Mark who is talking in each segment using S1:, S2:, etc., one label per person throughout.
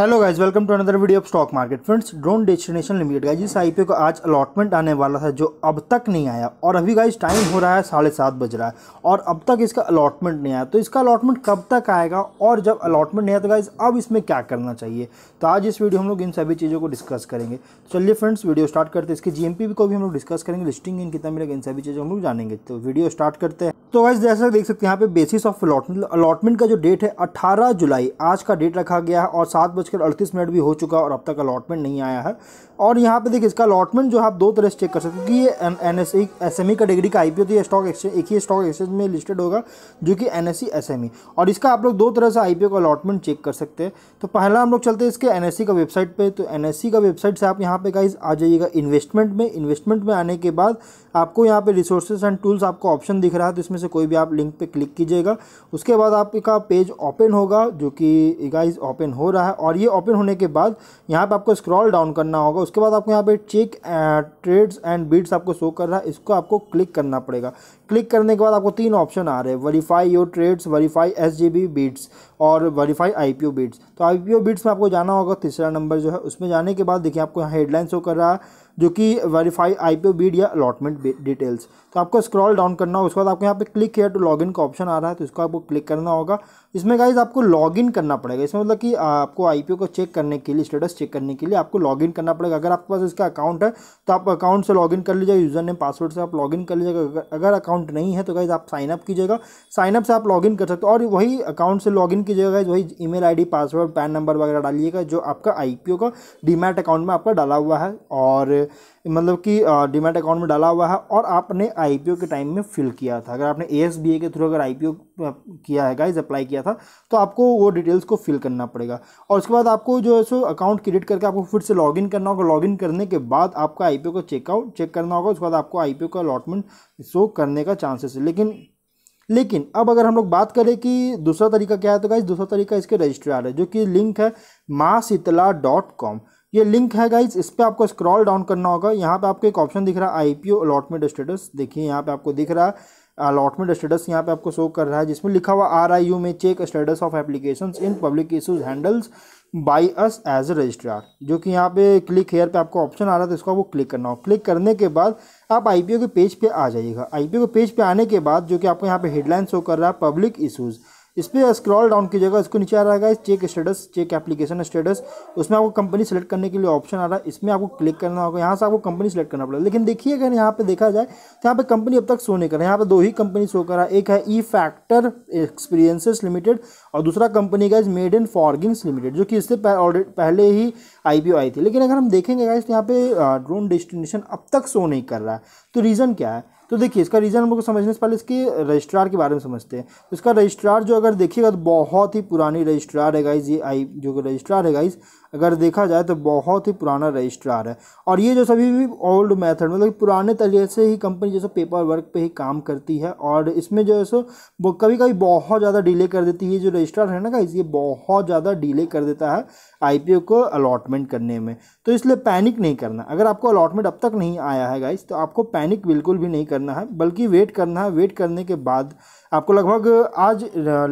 S1: Hello guys welcome to another video of stock market friends drone destination limited guys इस IPO का आज allotment आने वाला था जो अब तक नहीं आया और अभी गाइज टाइम हो रहा है साढ़े सात बज रहा है और अब तक इसका अलॉटमेंट नहीं आया तो इसका अलॉटमेंट कब तक आएगा और जब अलॉटमेंट नहीं आया तो गाइज अब इसमें क्या करना चाहिए तो आज इस वीडियो हम लोग इन सभी चीज़ों को डिस्कस करेंगे तो चलिए फ्रेंड्स वीडियो स्टार्ट करते हैं इसके जी को भी हम लोग डिस्कस करेंगे लिस्टिंग इन कितना मिलेगा इन सभी चीज़ों हम लोग जानेंगे तो वीडियो स्टार्ट करते हैं तो गाइज जैसा देख सकते हैं यहाँ पे बेसिस ऑफ अलॉटमेंट अलॉटमेंट का जो डेट है अट्ठारह जुलाई आज का डेट रखा गया है और सात बज बजकर अड़तीस मिनट भी हो चुका और अब तक अलॉटमेंट नहीं आया है और यहाँ पे देखिए इसका अलॉटमेंट जो है आप दो तरह से चेक कर सकते हैं कि ये एन एस एसएमई कैटेगरी का आईपीओ तो ये स्टॉक एक्सचेंज एक ही स्टॉक एक्सचेंज में लिस्टेड होगा जो कि एन एसएमई e, e। और इसका आप लोग दो तरह से आईपीओ का अलॉटमेंट चेक कर सकते हैं तो पहला हम लोग चलते हैं इसके एन e का वेबसाइट पर तो एन का वेबसाइट से आप यहाँ पे गाइज आ जाइएगा इन्वेस्टमेंट में इन्वेस्टमेंट में आने के बाद आपको यहाँ पे रिसोर्सेज एंड टूल्स आपको ऑप्शन दिख रहा है तो इसमें से कोई भी आप लिंक पे क्लिक कीजिएगा उसके बाद आपका पेज ओपन होगा जो कि गाइज ओपन हो रहा है और ये ओपन होने के बाद यहाँ पे आपको स्क्रॉल डाउन करना होगा उसके बाद आपको यहाँ पे चेक ट्रेड्स एंड बीड्स आपको शो कर रहा है इसको आपको क्लिक करना पड़ेगा क्लिक करने के बाद आपको तीन ऑप्शन आ रहे हैं verify your trades verify S G B bids और verify I P O bids तो आई पी ओ बीट्स में आपको जाना होगा तीसरा नंबर जो है उसमें जाने के बाद देखिए आपको यहाँ हेडलाइन शो कर रहा है जो कि verify I P O bid या अलॉटमेंट डिटेल्स तो आपको स्क्रॉल डाउन करना होगा उसके बाद आपको यहाँ पे क्लिक किया टू लॉग इन का ऑप्शन आ रहा है तो इसको आपको क्लिक करना होगा इसमें गाइज आपको लॉग इन करना पड़ेगा इसमें मतलब कि आपको आई पी ओ को चेक करने के लिए स्टेटस चेक करने के लिए आपको लॉग इन करना पड़ेगा अगर आपके पास इसका अकाउंट है तो आप अकाउंट से लॉग इन कर लीजिएगा यूज़र नेम पासवर्ड से आप लॉग इन कर लीजिएगा अगर अकाउंट अकाउंट नहीं है तो गाइज आप साइनअप कीजिएगा साइनअप से आप लॉगिन कर सकते हो और वही अकाउंट से लॉगिन कीजिएगा गाइज वही email ID password PAN number वगैरह डालिएगा जो आपका आईपीओ का डीमैट अकाउंट में आपका डाला हुआ है और मतलब कि डिमेट अकाउंट में डाला हुआ है और आपने आई के टाइम में फिल किया था अगर आपने ए के थ्रू अगर आई किया है गाइज अप्लाई किया था तो आपको वो डिटेल्स को फिल करना पड़ेगा और उसके बाद आपको जो है सो अकाउंट क्रिएट करके आपको फिर से लॉगिन करना होगा लॉगिन करने के बाद आपका आई का चेकआउट चेक करना होगा उसके बाद आपको आई का अलॉटमेंट शो करने का चांसेस है लेकिन लेकिन अब अगर हम लोग बात करें कि दूसरा तरीका क्या है तो गाइज दूसरा तरीका इसके रजिस्ट्रार है जो कि लिंक है माँ डॉट कॉम ये लिंक है गाइज इस पर आपको स्क्रॉल डाउन करना होगा यहाँ पे आपको एक ऑप्शन दिख रहा है I P O allotment status देखिए यहाँ पे आपको दिख रहा है अलॉटमेंट स्टेटस यहाँ पे आपको शो कर रहा है जिसमें लिखा हुआ आर आई यू में check status of application in public issues handles by us as a registrar जो कि यहाँ पे क्लिक हेयर पे आपको ऑप्शन आ रहा था तो इसको आपको क्लिक करना हो क्लिक करने के बाद आप आई पी ओ के पेज पे आ जाइएगा आई पी ओ के पेज पे आने के बाद जो कि आपको यहाँ पे हेडलाइन शो कर रहा है पब्लिक इशूज़ इस पर स्क्रॉल डाउन कीजिएगा इसको नीचे आ रहा है check status check application status उसमें आपको कंपनी सेलेक्ट करने के लिए ऑप्शन आ रहा है इसमें आपको क्लिक करना होगा यहाँ से आपको कंपनी सेलेक्ट करना पड़ेगा लेकिन देखिए अगर यहाँ पे देखा जाए तो यहाँ पे कंपनी अब तक शो नहीं कर रहा है यहाँ पर दो ही कंपनी शो कर रहा है एक है ई फैक्टर एक्सपीरियंसेस लिमिटेड और दूसरा कंपनी का is made in forgings limited जो कि इससे पहले ही आई आई थी लेकिन अगर हम देखेंगे गाइज तो यहाँ पे ड्रोन डेस्टिनेशन अब तक शो नहीं कर रहा है तो रीज़न क्या है तो देखिए इसका रीज़न हम लोग को समझने से पहले इसके रजिस्ट्रार के बारे में समझते हैं तो इसका रजिस्ट्रार जो अगर देखिएगा तो बहुत ही पुरानी रजिस्ट्रार है गाइज ये आई जो रजिस्ट्रार है गाइज अगर देखा जाए तो बहुत ही पुराना रजिस्ट्रार है और ये जो सभी भी ओल्ड मेथड मतलब पुराने तरीके से ही कंपनी जैसे पेपर वर्क पे ही काम करती है और इसमें जो है सो कभी कभी बहुत ज़्यादा डिले कर देती है जो रजिस्ट्रार है ना गाइज ये बहुत ज़्यादा डिले कर देता है आई को अलॉटमेंट करने में तो इसलिए पैनिक नहीं करना अगर आपको अलॉटमेंट अब तक नहीं आया है गाइज तो आपको पैनिक बिल्कुल भी नहीं करना है बल्कि वेट करना है वेट करने के बाद आपको लगभग आज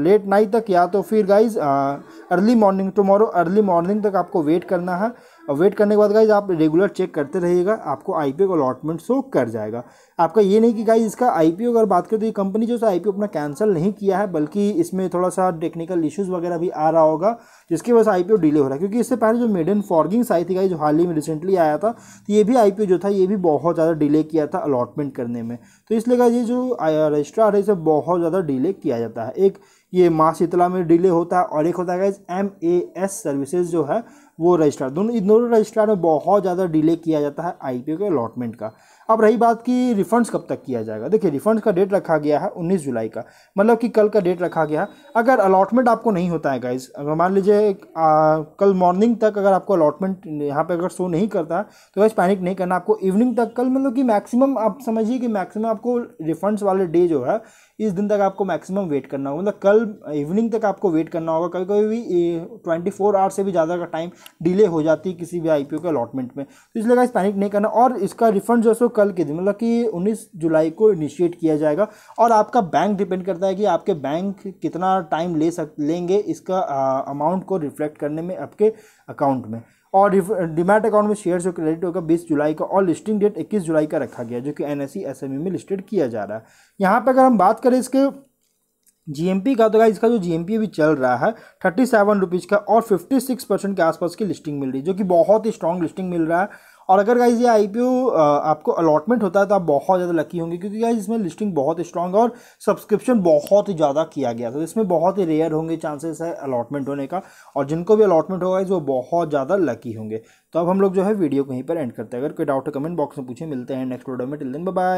S1: लेट नाइट तक या तो फिर guys early morning tomorrow early morning तक आपको वेट करना है और वेट करने के बाद गाइज आप रेगुलर चेक करते रहिएगा आपको आई का अलॉटमेंट शो कर जाएगा आपका ये नहीं कि गाइज इसका आई अगर बात करें तो ये कंपनी जो है आई अपना कैंसिल नहीं किया है बल्कि इसमें थोड़ा सा टेक्निकल इशूज़ वगैरह भी आ रहा होगा जिसकी वजह से आई डिले हो रहा है क्योंकि इससे पहले जो मेडन फॉर्गिंग्स आई थी गाइज जो हाल ही में रिसेंटली आया था तो ये भी आई जो था ये भी बहुत ज़्यादा डिले किया था अलॉटमेंट करने में तो इसलिए गाइज ये जो रजिस्ट्रार है इसे बहुत ज़्यादा डिले किया जाता है एक ये माँ इतला में डिले होता है और एक होता है एम ए एस सर्विसेज जो है वो रजिस्ट्रार दोनों इन दोनों रजिस्ट्रार में बहुत ज़्यादा डिले किया जाता है आई के अलॉटमेंट का अब रही बात कि रिफंड्स कब तक किया जाएगा देखिए रिफंड्स का डेट रखा गया है 19 जुलाई का मतलब कि कल का डेट रखा गया है अगर अलॉटमेंट आपको नहीं होता है गाइज अगर मान लीजिए कल मॉर्निंग तक अगर आपको अलॉटमेंट यहाँ पर अगर शो नहीं करता तो गाइज पैनिक नहीं करना आपको इवनिंग तक कल मतलब कि मैक्सिमम आप समझिए कि मैक्सिमम आपको रिफंड्स वाले डे जो है इस दिन तक आपको मैक्सिमम वेट करना होगा मतलब कल इवनिंग तक आपको वेट करना होगा कभी कभी भी ट्वेंटी फोर आवर से भी ज़्यादा का टाइम डिले हो जाती है किसी भी आई के अलॉटमेंट में तो इसलिए गाइज पैनिक नहीं करना और इसका रिफंड जो है कल के दिन मतलब कि 19 जुलाई को इनिशिएट किया जाएगा और आपका बैंक डिपेंड करता है कि आपके बैंक कितना टाइम ले सक लेंगे इसका अमाउंट को रिफ्लेक्ट करने में आपके अकाउंट में और डिमैट अकाउंट में शेयर जो क्रेडिट होगा 20 जुलाई का और लिस्टिंग डेट 21 जुलाई का रखा गया जो कि एन एस e, e में लिस्टेड किया जा रहा है यहाँ पर अगर हम बात करें इसके जी का तो इसका जो जी अभी चल रहा है थर्टी सेवन रुपीज़ का और फिफ्टी सिक्स परसेंट के आसपास की लिस्टिंग मिल रही है जो कि बहुत ही स्ट्रॉन्ग लिस्टिंग मिल रहा है और अगर गाइज ये आई आपको अलॉटमेंट होता है तो आप बहुत ज़्यादा लकी होंगे क्योंकि गाइज इसमें लिस्टिंग बहुत स्ट्रॉग है और सब्सक्रिप्शन बहुत ही ज़्यादा किया गया तो इसमें बहुत ही रेयर होंगे चांसेस है अलॉटमेंट होने का और जिनको भी अलॉटमेंट होगा वो बहुत ज़्यादा लकी होंगे तो अब हम लोग जो है वीडियो को यहीं पर एंड करते हैं अगर कोई डाउट कमेंट बॉक्स में पूछे मिलते हैं नेक्स्ट वीडियो में टिल दिन बाय